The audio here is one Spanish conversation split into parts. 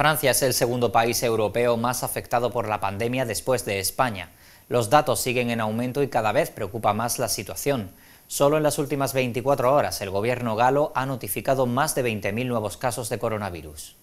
Francia es el segundo país europeo más afectado por la pandemia después de España. Los datos siguen en aumento y cada vez preocupa más la situación. Solo en las últimas 24 horas el gobierno galo ha notificado más de 20.000 nuevos casos de coronavirus.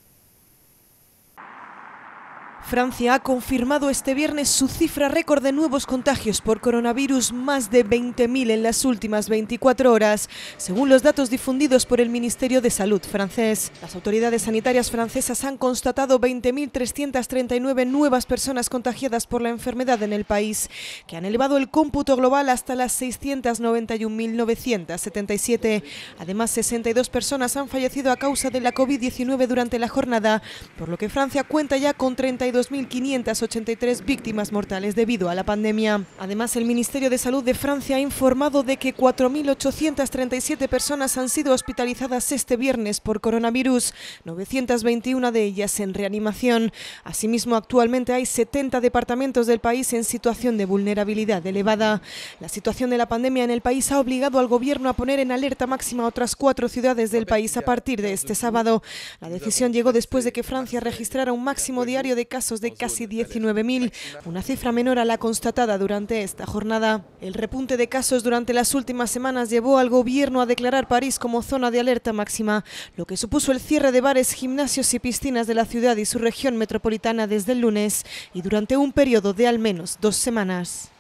Francia ha confirmado este viernes su cifra récord de nuevos contagios por coronavirus, más de 20.000 en las últimas 24 horas, según los datos difundidos por el Ministerio de Salud francés. Las autoridades sanitarias francesas han constatado 20.339 nuevas personas contagiadas por la enfermedad en el país, que han elevado el cómputo global hasta las 691.977. Además, 62 personas han fallecido a causa de la COVID-19 durante la jornada, por lo que Francia cuenta ya con 32 2.583 víctimas mortales debido a la pandemia. Además, el Ministerio de Salud de Francia ha informado de que 4.837 personas han sido hospitalizadas este viernes por coronavirus, 921 de ellas en reanimación. Asimismo, actualmente hay 70 departamentos del país en situación de vulnerabilidad elevada. La situación de la pandemia en el país ha obligado al Gobierno a poner en alerta máxima otras cuatro ciudades del país a partir de este sábado. La decisión llegó después de que Francia registrara un máximo diario de casi de casi 19.000, una cifra menor a la constatada durante esta jornada. El repunte de casos durante las últimas semanas llevó al gobierno a declarar París como zona de alerta máxima, lo que supuso el cierre de bares, gimnasios y piscinas de la ciudad y su región metropolitana desde el lunes y durante un periodo de al menos dos semanas.